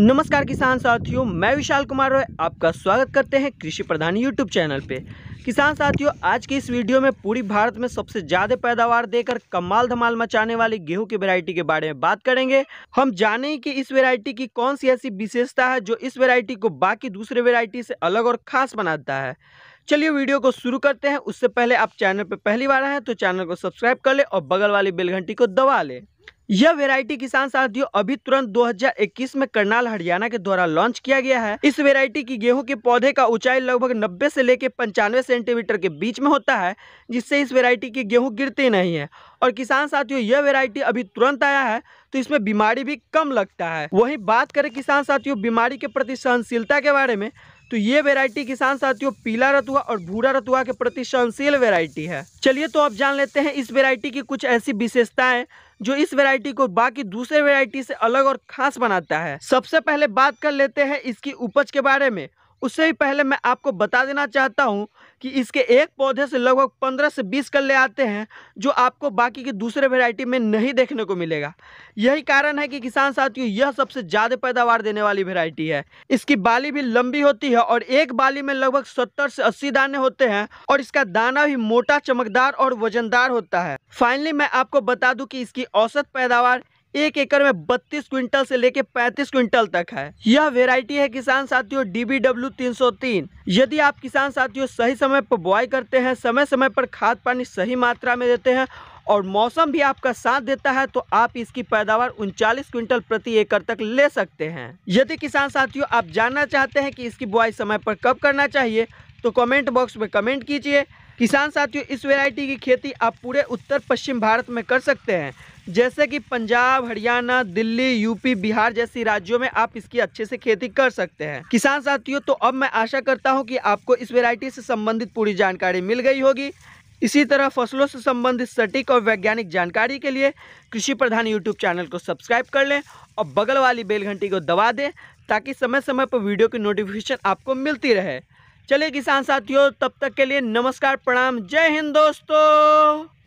नमस्कार किसान साथियों मैं विशाल कुमार रॉय आपका स्वागत करते हैं कृषि प्रधान यूट्यूब चैनल पे किसान साथियों आज की इस वीडियो में पूरी भारत में सबसे ज़्यादा पैदावार देकर कमाल धमाल मचाने वाली गेहूं की वैरायटी के बारे में बात करेंगे हम जाने कि इस वैरायटी की कौन सी ऐसी विशेषता है जो इस वैरायटी को बाकी दूसरे वेरायटी से अलग और खास बनाता है चलिए वीडियो को शुरू करते हैं उससे पहले आप चैनल पर पहली बार आए हैं तो चैनल को सब्सक्राइब कर ले और बगल वाली बेलघंटी को दबा लें यह वेरायटी किसान साथियों अभी तुरंत 2021 में करनाल हरियाणा के द्वारा लॉन्च किया गया है इस वेरायटी की गेहूं के पौधे का ऊंचाई लगभग 90 से लेकर पंचानवे सेंटीमीटर के बीच में होता है जिससे इस वेरायटी की गेहूं गिरती नहीं है और किसान साथियों यह वेरायटी अभी तुरंत आया है तो इसमें बीमारी भी कम लगता है वही बात करें किसान साथियों बीमारी के प्रति सहनशीलता के बारे में तो ये वेरायटी किसान साथियों पीला रतुआ और भूरा रतुआ के प्रति सहनशील वेरायटी है चलिए तो आप जान लेते हैं इस वेरायटी की कुछ ऐसी विशेषताएं जो इस वेरायटी को बाकी दूसरे वेरायटी से अलग और खास बनाता है सबसे पहले बात कर लेते हैं इसकी उपज के बारे में उससे ही पहले मैं आपको बता देना चाहता हूँ कि इसके एक पौधे से लगभग पंद्रह से बीस कल्ले आते हैं जो आपको बाकी के दूसरे वेराइटी में नहीं देखने को मिलेगा यही कारण है कि किसान साथियों यह सबसे ज़्यादा पैदावार देने वाली वेराइटी है इसकी बाली भी लंबी होती है और एक बाली में लगभग सत्तर से अस्सी दाने होते हैं और इसका दाना भी मोटा चमकदार और वजनदार होता है फाइनली मैं आपको बता दूँ कि इसकी औसत पैदावार एक एकड़ में 32 क्विंटल से लेकर 35 क्विंटल तक है यह वेराइटी है किसान साथियों डीबीडब्ल्यू 303 यदि आप किसान साथियों सही समय पर बुआई करते हैं समय समय पर खाद पानी सही मात्रा में देते हैं और मौसम भी आपका साथ देता है तो आप इसकी पैदावार उनचालीस क्विंटल प्रति एकड़ तक ले सकते हैं यदि किसान साथियों आप जानना चाहते हैं कि इसकी बुआई समय पर कब करना चाहिए तो कमेंट बॉक्स में कमेंट कीजिए किसान साथियों इस वैरायटी की खेती आप पूरे उत्तर पश्चिम भारत में कर सकते हैं जैसे कि पंजाब हरियाणा दिल्ली यूपी बिहार जैसी राज्यों में आप इसकी अच्छे से खेती कर सकते हैं किसान साथियों तो अब मैं आशा करता हूँ कि आपको इस वेरायटी से संबंधित पूरी जानकारी मिल गई होगी इसी तरह फसलों से संबंधित सटीक और वैज्ञानिक जानकारी के लिए कृषि प्रधान यूट्यूब चैनल को सब्सक्राइब कर लें और बगल वाली बेल घंटी को दबा दें ताकि समय समय पर वीडियो की नोटिफिकेशन आपको मिलती रहे चलिए किसान साथियों तब तक के लिए नमस्कार प्रणाम जय हिंद दोस्तों